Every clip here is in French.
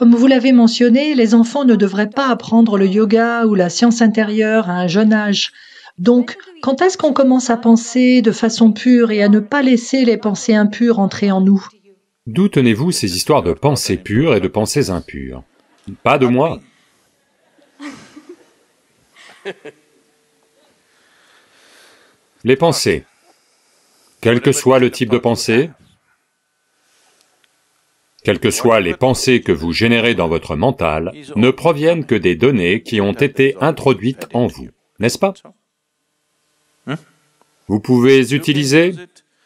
Comme vous l'avez mentionné, les enfants ne devraient pas apprendre le yoga ou la science intérieure à un jeune âge. Donc, quand est-ce qu'on commence à penser de façon pure et à ne pas laisser les pensées impures entrer en nous D'où tenez-vous ces histoires de pensées pures et de pensées impures Pas de moi. Les pensées. Quel que soit le type de pensée, quelles que soient les pensées que vous générez dans votre mental, ne proviennent que des données qui ont été introduites en vous, n'est-ce pas Vous pouvez utiliser,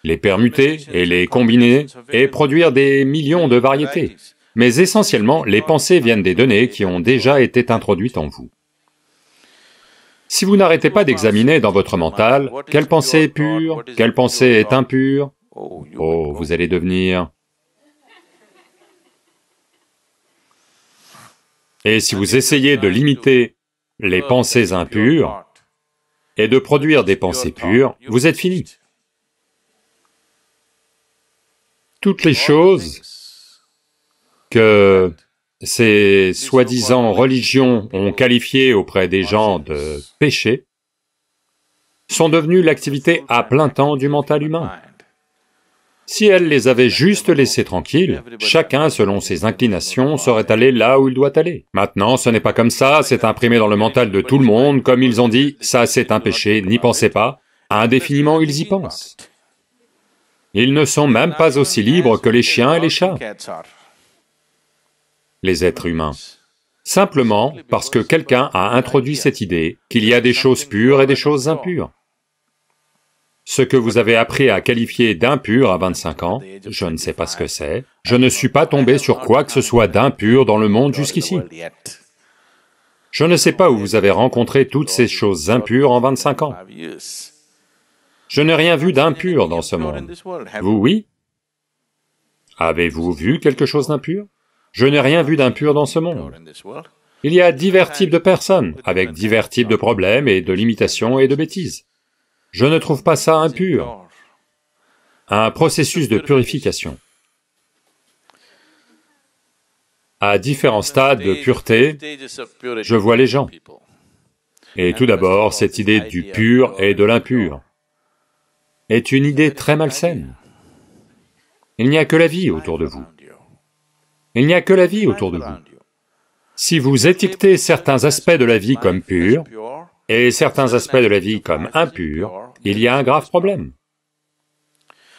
les permuter et les combiner et produire des millions de variétés. Mais essentiellement, les pensées viennent des données qui ont déjà été introduites en vous. Si vous n'arrêtez pas d'examiner dans votre mental, quelle pensée est pure, quelle pensée est impure, oh, vous allez devenir Et si vous essayez de limiter les pensées impures et de produire des pensées pures, vous êtes fini. Toutes les choses que ces soi-disant religions ont qualifiées auprès des gens de péché sont devenues l'activité à plein temps du mental humain. Si elle les avait juste laissés tranquilles, chacun, selon ses inclinations, serait allé là où il doit aller. Maintenant, ce n'est pas comme ça, c'est imprimé dans le mental de tout le monde, comme ils ont dit, ça c'est un péché, n'y pensez pas, indéfiniment ils y pensent. Ils ne sont même pas aussi libres que les chiens et les chats, les êtres humains. Simplement parce que quelqu'un a introduit cette idée qu'il y a des choses pures et des choses impures. Ce que vous avez appris à qualifier d'impur à 25 ans, je ne sais pas ce que c'est. Je ne suis pas tombé sur quoi que ce soit d'impur dans le monde jusqu'ici. Je ne sais pas où vous avez rencontré toutes ces choses impures en 25 ans. Je n'ai rien vu d'impur dans ce monde. Vous, oui Avez-vous vu quelque chose d'impur Je n'ai rien vu d'impur dans ce monde. Il y a divers types de personnes, avec divers types de problèmes et de limitations et de bêtises. Je ne trouve pas ça impur. Un processus de purification. À différents stades de pureté, je vois les gens. Et tout d'abord, cette idée du pur et de l'impur est une idée très malsaine. Il n'y a que la vie autour de vous. Il n'y a que la vie autour de vous. Si vous étiquetez certains aspects de la vie comme purs, et certains aspects de la vie comme impurs, il y a un grave problème.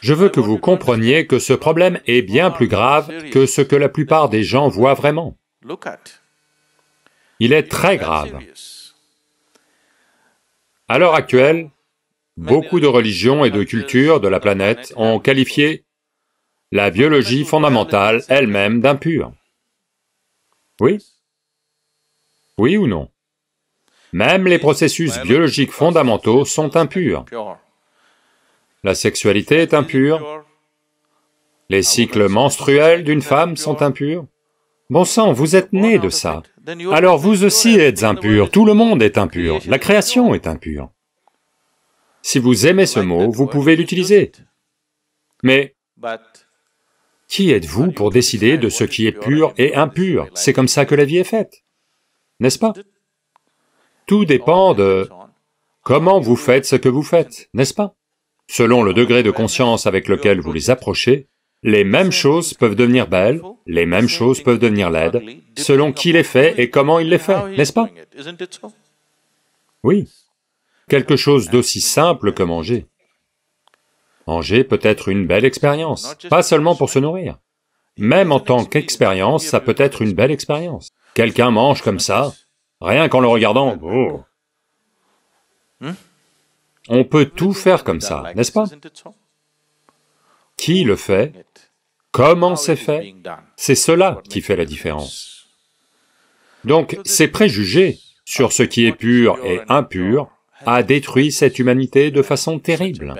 Je veux que vous compreniez que ce problème est bien plus grave que ce que la plupart des gens voient vraiment. Il est très grave. À l'heure actuelle, beaucoup de religions et de cultures de la planète ont qualifié la biologie fondamentale elle-même d'impure. Oui Oui ou non même les processus biologiques fondamentaux sont impurs. La sexualité est impure, les ah, cycles menstruels d'une femme sont hein. impurs. Bon sang, vous êtes né de ça. Alors vous aussi êtes impur, tout le monde est impur, la création est impure. Si vous aimez ce mot, vous pouvez l'utiliser. Mais qui êtes-vous pour décider de ce qui est pur et impur C'est comme ça que la vie est faite, n'est-ce pas tout dépend de comment vous faites ce que vous faites, n'est-ce pas Selon le degré de conscience avec lequel vous les approchez, les mêmes choses peuvent devenir belles, les mêmes choses peuvent devenir laides, selon qui les fait et comment il les fait, n'est-ce pas Oui. Quelque chose d'aussi simple que manger. Manger peut être une belle expérience, pas seulement pour se nourrir. Même en tant qu'expérience, ça peut être une belle expérience. Quelqu'un mange comme ça, Rien qu'en le regardant, oh. On peut tout faire comme ça, n'est-ce pas Qui le fait Comment c'est fait C'est cela qui fait la différence. Donc, ces préjugés sur ce qui est pur et impur a détruit cette humanité de façon terrible.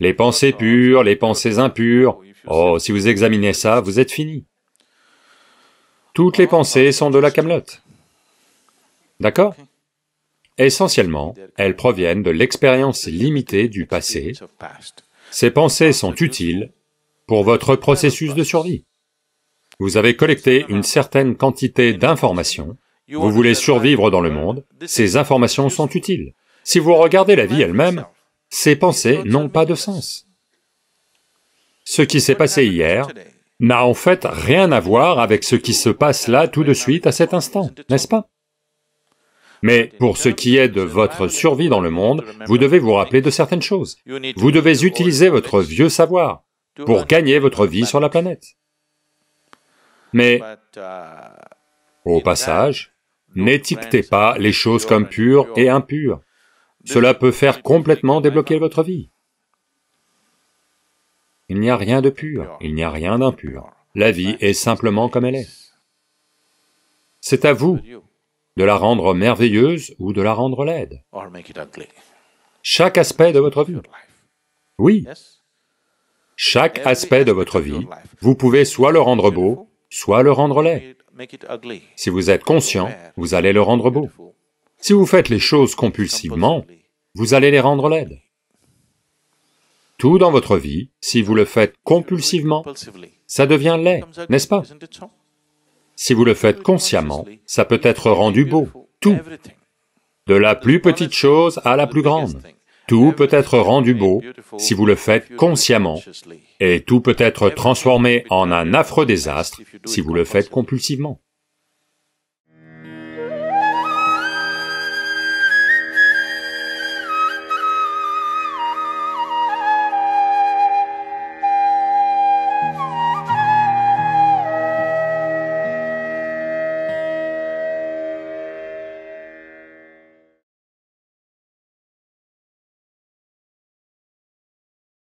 Les pensées pures, les pensées impures, oh, oh si vous examinez ça, vous êtes fini. Toutes les oh, pensées sont de la camelote. D'accord Essentiellement, elles proviennent de l'expérience limitée du passé. Ces pensées sont utiles pour votre processus de survie. Vous avez collecté une certaine quantité d'informations, vous voulez survivre dans le monde, ces informations sont utiles. Si vous regardez la vie elle-même, ces pensées n'ont pas de sens. Ce qui s'est passé hier n'a en fait rien à voir avec ce qui se passe là tout de suite à cet instant, n'est-ce pas mais pour ce qui est de votre survie dans le monde, vous devez vous rappeler de certaines choses. Vous devez utiliser votre vieux savoir pour gagner votre vie sur la planète. Mais, au passage, n'étiquetez pas les choses comme pures et impures. Cela peut faire complètement débloquer votre vie. Il n'y a rien de pur, il n'y a rien d'impur. La vie est simplement comme elle est. C'est à vous de la rendre merveilleuse ou de la rendre laide. Chaque aspect de votre vie. Oui. Chaque aspect de votre vie, vous pouvez soit le rendre beau, soit le rendre laid. Si vous êtes conscient, vous allez le rendre beau. Si vous faites les choses compulsivement, vous allez les rendre laides. Tout dans votre vie, si vous le faites compulsivement, ça devient laid, n'est-ce pas si vous le faites consciemment, ça peut être rendu beau, tout. De la plus petite chose à la plus grande. Tout peut être rendu beau si vous le faites consciemment, et tout peut être transformé en un affreux désastre si vous le faites compulsivement.